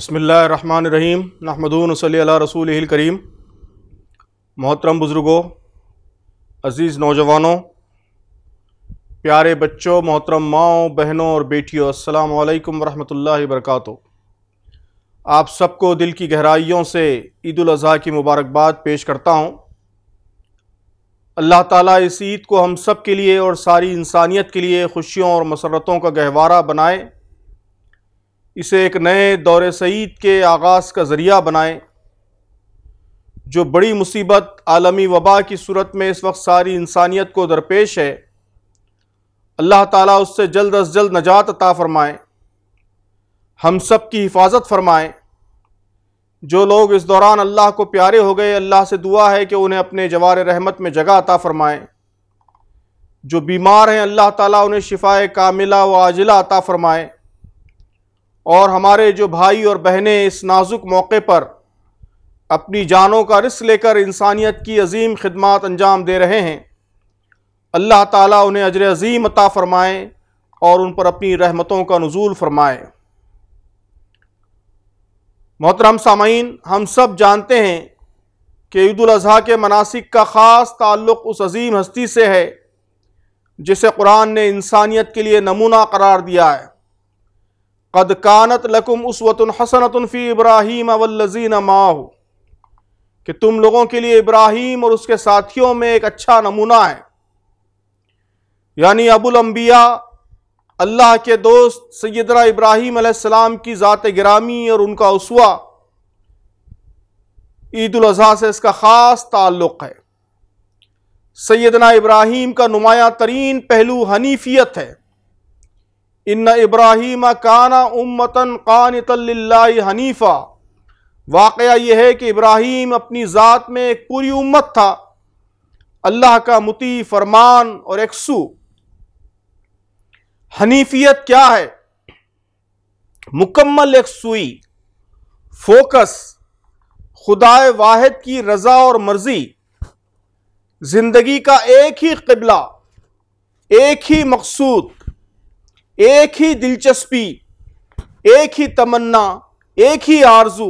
बसमिल्ल रहीम नहमदून सली रसूल करीम मोहतरम बुज़ुर्गों अज़ीज़ नौजवानों प्यारे बच्चों मोहतरम माओ बहनों और बेटियों अस्सलाम वरहल रहमतुल्लाहि आप सबको दिल की गहराइयों से ईद अज़ी की मुबारकबाद पेश करता हूँ अल्लाह ताली इस ईद को हम सब के लिए और सारी इंसानियत के लिए खुशियों और मसरतों का गहवारा बनाए इसे एक नए दौर सईद के आगाज़ का ज़रिया बनाएं जो बड़ी मुसीबत आलमी वबा की सूरत में इस वक्त सारी इंसानियत को दरपेश है अल्लाह ताला उससे जल्द अज जल्द नजात अता फ़रमाएँ हम सब की हिफाजत फरमाएँ जो लोग इस दौरान अल्लाह को प्यारे हो गए अल्लाह से दुआ है कि उन्हें अपने जवार रहमत में जगह अता फ़रमाएँ जो बीमार हैं अल्लाह ताला उन्हें शिफाए कामिला व आजिला अता फ़रमाएँ और हमारे जो भाई और बहनें इस नाजुक मौके पर अपनी जानों का रिस लेकर इंसानियत की अजीम खदमात अंजाम दे रहे हैं अल्लाह ताला उन्हें अजर अजीम अता फ़रमाए और उन पर अपनी रहमतों का नजूल फ़रमाए मोहतरम सामीन हम सब जानते हैं कि ईदाजी के मनासिक का ख़ास ताल्लुक़ उस अजीम हस्ती से है जिसे कुरान ने इंसानियत के लिए नमूना करार दिया है कद कानत लकुम उसवतन हसनतफ़ी इब्राहिम अवल्लजीन माह कि तुम लोगों के लिए इब्राहिम और उसके साथियों में एक अच्छा नमूना है यानी अबुल अम्बिया अल्लाह के दोस्त सैदरा इब्राहिम आसमाम की ज़ात गिरामी और उनका उसवा ईद अजहा से इसका ख़ास ताल्लुक़ है सैदना इब्राहिम का नुमाया तरीन पहलू हनीफियत है इन इब्राहिम काना उम्मतन कान हनीफ़ा वाक़ यह है कि इब्राहिम अपनी ज़ात में एक पूरी उम्मत था अल्लाह का मुती फरमान और एकसू हनीफियत क्या है मुकम्मल एकसुई फोकस खुदाए वाहिद की रज़ा और मर्ज़ी ज़िंदगी का एक ही कबला एक ही मकसूद एक ही दिलचस्पी एक ही तमन्ना एक ही आरजू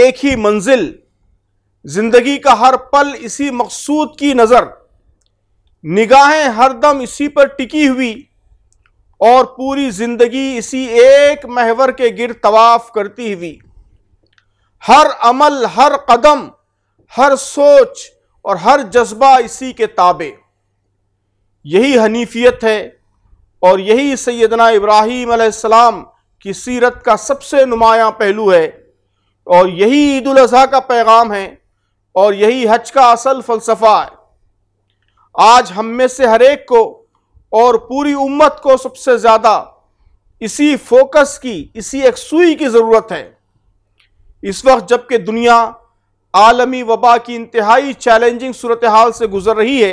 एक ही मंजिल जिंदगी का हर पल इसी मकसूद की नज़र निगाहें हर दम इसी पर टिकी हुई और पूरी जिंदगी इसी एक महवर के गिर तवाफ करती हुई हर अमल हर कदम हर सोच और हर जज्बा इसी के ताबे यही हनीफियत है और यही सैदना इब्राहीम आसमाम की सीरत का सबसे नुमाया पहलू है और यही ईद अजी का पैगाम है और यही हज का असल फलसफा है आज हम में से हर एक को और पूरी उम्मत को सबसे ज़्यादा इसी फोकस की इसी एक सुई की ज़रूरत है इस वक्त जबकि दुनिया आलमी वबा की इंतहाई चैलेंजिंग सूरत हाल से गुज़र रही है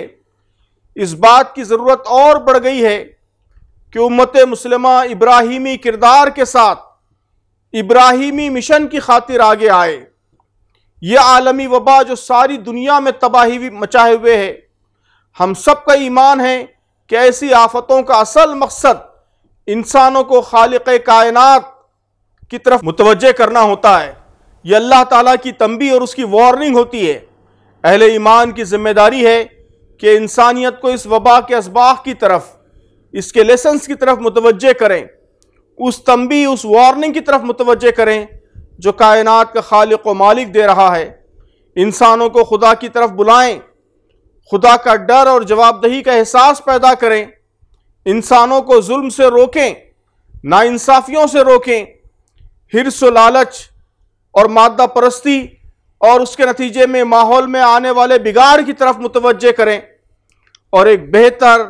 इस बात की ज़रूरत और बढ़ गई है कि उम्मत मुसलम इब्राहिमी किरदार के साथ इब्राहिमी मिशन की खातिर आगे आए यह आलमी वबा जो सारी दुनिया में तबाही मचाए हुए है हम सब का ईमान है कि ऐसी आफतों का असल मकसद इंसानों को खालिक कायनत की तरफ मुतवजह करना होता है ये अल्लाह ताला की तंबी और उसकी वार्निंग होती है अहल ईमान की जिम्मेदारी है कि इंसानियत को इस वबा के इसबाक की तरफ इसके लेसन की तरफ मुतवजह करें उस तंबी उस वार्निंग की तरफ मुतवजह करें जो कायनात का खालिक व मालिक दे रहा है इंसानों को खुदा की तरफ बुलाएं खुदा का डर और जवाबदही का एहसास पैदा करें इंसानों को जुल्म से रोकें नाइंसाफ़ियों से रोकें हिरस लालच और मादा परस्ती और उसके नतीजे में माहौल में आने वाले बिगाड़ की तरफ मुतवजह करें और एक बेहतर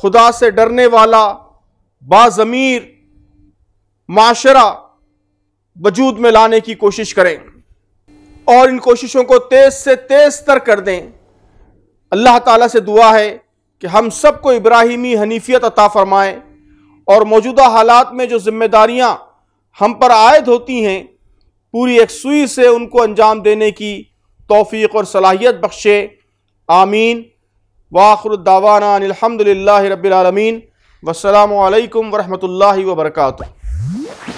खुदा से डरने वाला बाज़मीर माशरा वजूद में लाने की कोशिश करें और इन कोशिशों को तेज़ से तेज़ तर कर दें अल्लाह ताला से दुआ है कि हम सबको इब्राहिमी हनीफियत अता फ़रमाएँ और मौजूदा हालात में जो ज़िम्मेदारियाँ हम पर आयद होती हैं पूरी एक सुई से उनको अंजाम देने की तोफ़ी और सलाहियत बख्शे आमीन वाखरुद्दावाना अलहमदिल्ला रबीआलमीन वालकम वरहमल वर्का